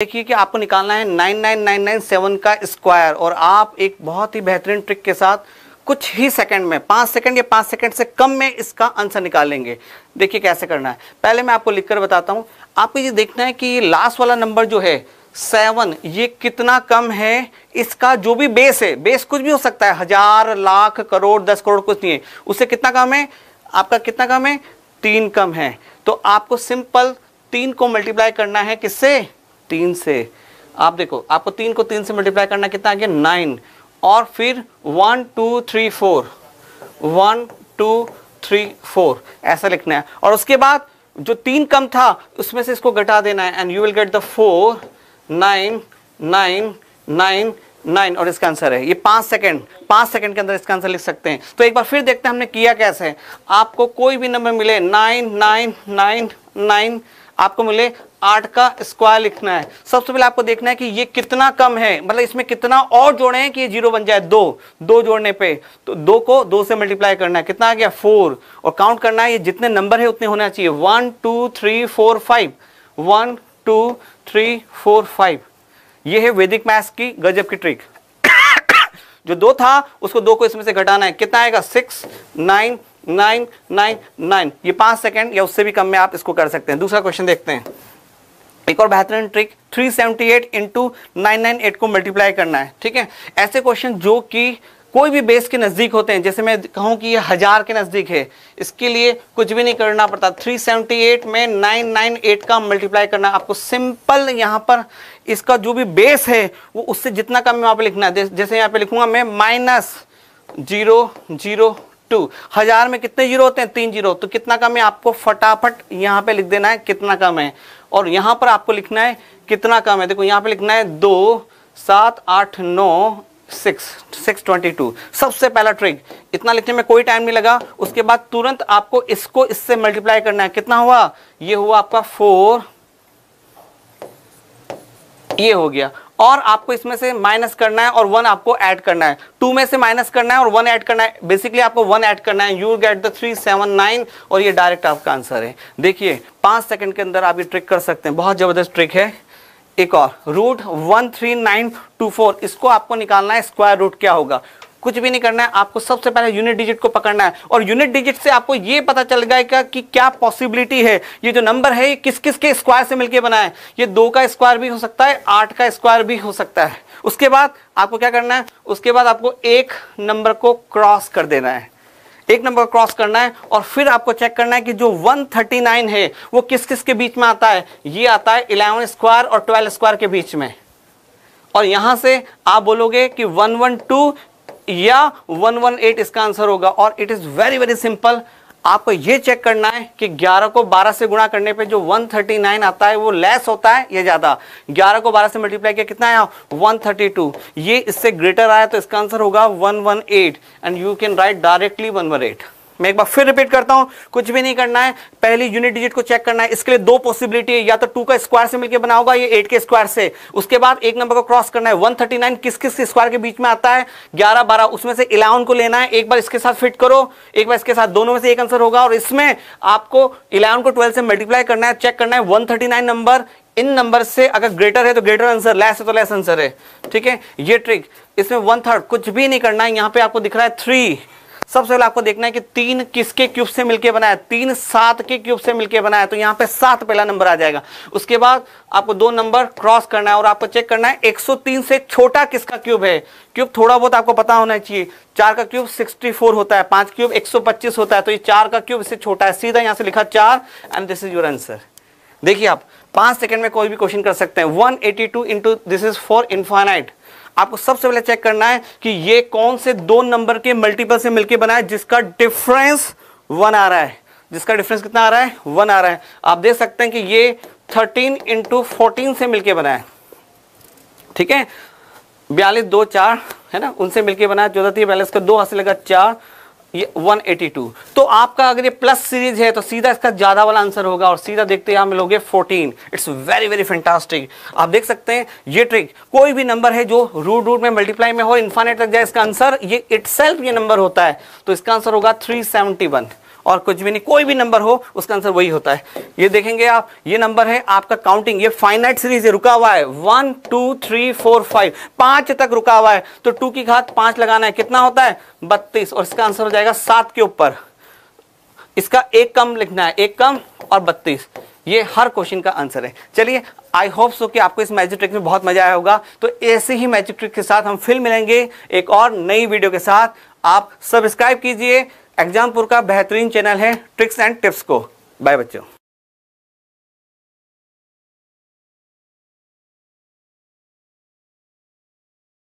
देखिए कि आपको निकालना है 99997 का स्क्वायर और आप एक बहुत ही बेहतरीन ट्रिक के साथ कुछ ही सेकंड में पाँच सेकंड या पाँच सेकंड से कम में इसका आंसर निकालेंगे देखिए कैसे करना है पहले मैं आपको लिखकर बताता हूँ आपको ये देखना है कि ये लास्ट वाला नंबर जो है सेवन ये कितना कम है इसका जो भी बेस है बेस कुछ भी हो सकता है हजार लाख करोड़ दस करोड़ कुछ नहीं है उससे कितना कम है आपका कितना कम है तीन कम है तो आपको सिंपल तीन को मल्टीप्लाई करना है किससे तीन से आप देखो आपको तीन को तीन से मल्टीप्लाई करना कितना आ गया नाइन और फिर one two three four one two three four ऐसा लिखना है और उसके बाद जो तीन कम था उसमें से इसको घटा देना है and you will get the four nine nine nine nine और इसका आंसर है ये पांच सेकंड पांच सेकंड के अंदर इसका आंसर लिख सकते हैं तो एक बार फिर देखते हैं हमने किया कैसे आपको कोई भी नंबर मिले नाइन नाइन नाइन नाइन आपको मिले आठ का स्क्वायर लिखना है सबसे पहले आपको देखना है कि ये कितना कम है मतलब इसमें कितना और जोड़े हैं कि ये जीरो बन जाए दो दो जोड़ने पे तो दो को दो से मल्टीप्लाई करना है कितना आ गया फोर और काउंट करना है ये जितने नंबर है उतने होना चाहिए one two three four five one two three four five ये है वैदिक मैथ्स की गजब की ट्रिक जो दो था उसको दो को इसमें से घटाना है कितना आएगा six nine nine nine nine ये पांच सेकेंड या उससे भी कम में आप इसको कर सकते हैं दूसरा क्वेश्चन देखते हैं एक और बेहतरीन trick 378 seventy eight into nine को मल्टीप्लाई करना है ठीक है ऐसे क्वेश्चन जो कि कोई भी बेस के नज़दीक होते हैं जैसे मैं कहूँ कि ये हज़ार के नज़दीक है इसके लिए कुछ भी नहीं करना पड़ता 378 में 998 का मल्टीप्लाई करना आपको सिंपल यहाँ पर इसका जो भी बेस है वो उससे जितना कम वहाँ पे लिखना है जैसे यहाँ पे लिखूंगा मैं माइनस जीरो जीरो टू हजार में कितने जीरो होते हैं तीन जीरो तो कितना कम है आपको फटाफट यहाँ पे लिख देना है कितना कम है और यहाँ पर आपको लिखना है कितना कम है देखो यहाँ पे लिखना है दो सात आठ नौ सिक्स सिक्स ट्वेंटी टू सबसे पहला ट्रिक इतना लिखने में कोई टाइम नहीं लगा उसके बाद तुरंत आपको इसको इससे मल्टीप्लाई करना है कितना हुआ ये हुआ आपका फोर ये हो गया और आपको इसमें से माइनस करना है और वन आपको ऐड करना है टू में से माइनस करना है और वन ऐड करना है बेसिकली आपको वन ऐड करना है you get the three seven nine और ये डायरेक्ट आपका आंसर है देखिए पांच सेकंड के अंदर आप ये ट्रिक कर सकते हैं बहुत ज़बरदस्त ट्रिक है एक और root one three nine two four इसको आपको निकालना है स्क्वायर रूट क्या होगा कुछ भी नहीं करना है आपको सबसे पहले यूनिट डिजिट को पकड़ना है और यूनिट डिजिट से आपको ये पता चल जाएगा कि क्या पॉसिबिलिटी है ये जो नंबर है ये किस किस के स्क्वायर से मिलकर बना है ये दो का स्क्वायर भी हो सकता है आठ का स्क्वायर भी हो सकता है उसके बाद आपको क्या करना है उसके बाद आपको एक नंबर को क्रॉस कर देना है एक नंबर क्रॉस करना है और फिर आपको चेक करना है कि जो 139 है वो किस किस के बीच में आता है ये आता है 11 स्क्वायर और 12 स्क्वायर के बीच में और यहाँ से आप बोलोगे कि 112 या 118 इसका आंसर होगा और it is very very simple आपको यह चेक करना है कि 11 को 12 से गुणा करने पे जो 139 आता है वो लेस होता है या ज़्यादा 11 को 12 से मल्टीप्लाई किया कितना आया 132 ये इससे ग्रेटर आया तो इसका आंसर होगा 118 and you can write directly 118 मैं एक बार फिर रिपीट करता हूं कुछ भी नहीं करना है पहली यूनिट डिजिट को चेक करना है इसके लिए दो पॉसिबिलिटी है या तो टू का स्क्वायर से मिलकर बना होगा एट के स्क्वायर से उसके बाद एक नंबर को क्रॉस करना है नाइन किस किस स्क्वायर के बीच में आता है ग्यारह बारह उसमें से इलेवन को लेना है एक बार इसके साथ फिट करो एक बार इसके साथ दोनों में से एक आंसर होगा और इसमें आपको इलेवन को ट्वेल्व से मल्टीप्लाई करना है चेक करना है वन नंबर इन नंबर से अगर ग्रेटर है तो ग्रेटर आंसर लेस है तो लेस आंसर है ठीक है ये ट्रिक इसमें वन थर्ड कुछ भी नहीं करना है यहाँ पे आपको दिख रहा है थ्री सबसे पहले आपको देखना है कि तीन किसके क्यूब से मिलके बना है तीन सात के क्यूब से मिलके बना है तो यहाँ पे सात पहला नंबर आ जाएगा उसके बाद आपको दो नंबर क्रॉस करना है और आपको चेक करना है 103 से छोटा किसका क्यूब है क्यूब थोड़ा बहुत आपको पता होना चाहिए चार का क्यूब 64 होता है पांच क्यूब एक होता है तो ये चार का क्यूब इससे छोटा है सीधा यहाँ से लिखा चार and this is your answer देखिए आप पांच सेकंड में कोई भी क्वेश्चन कर सकते हैं one eighty this is for infinite आपको सबसे पहले चेक करना है कि ये कौन से दो नंबर के मल्टीपल से मिलकर बना है जिसका डिफरेंस वन आ रहा है जिसका डिफरेंस कितना आ रहा है वन आ रहा है आप देख सकते हैं कि ये थर्टीन इंटू फोर्टीन से मिलकर बना है ठीक है बयालीस दो चार है ना उनसे मिलकर बना है चौदह तीन बयालीस का दो हासिल लगा चार ये 182 तो आपका अगर ये प्लस सीरीज है तो सीधा इसका ज़्यादा वाला आंसर होगा और सीधा देखते हम लोग 14 इट्स वेरी वेरी फैंटास्टिक आप देख सकते हैं ये ट्रिक कोई भी नंबर है जो रूट रूट में मल्टीप्लाई में हो इन्फानेट तक जाए इसका आंसर ये इट ये नंबर होता है तो इसका आंसर होगा थ्री और कुछ भी नहीं कोई भी नंबर हो उसका आंसर वही होता है ये देखेंगे आप ये नंबर है आपका काउंटिंग ये फाइनाइट सीरीज है रुका हुआ है one two three four five पांच तक रुका हुआ है तो टू की घात पांच लगाना है कितना होता है बत्तीस और इसका आंसर हो जाएगा सात के ऊपर इसका एक कम लिखना है एक कम और बत्तीस ये हर क्वेश्चन का आंसर है चलिए आई होप सो कि आपको इस मैजिक ट्रिक में बहुत मजा आया होगा तो ऐसे ही मैजिक ट्रिक के साथ हम फिर मिलेंगे एक और नई वीडियो के साथ आप सब्सक्राइब कीजिए एग्जामपुर का बेहतरीन चैनल है ट्रिक्स एंड टिप्स को बाय बच्चों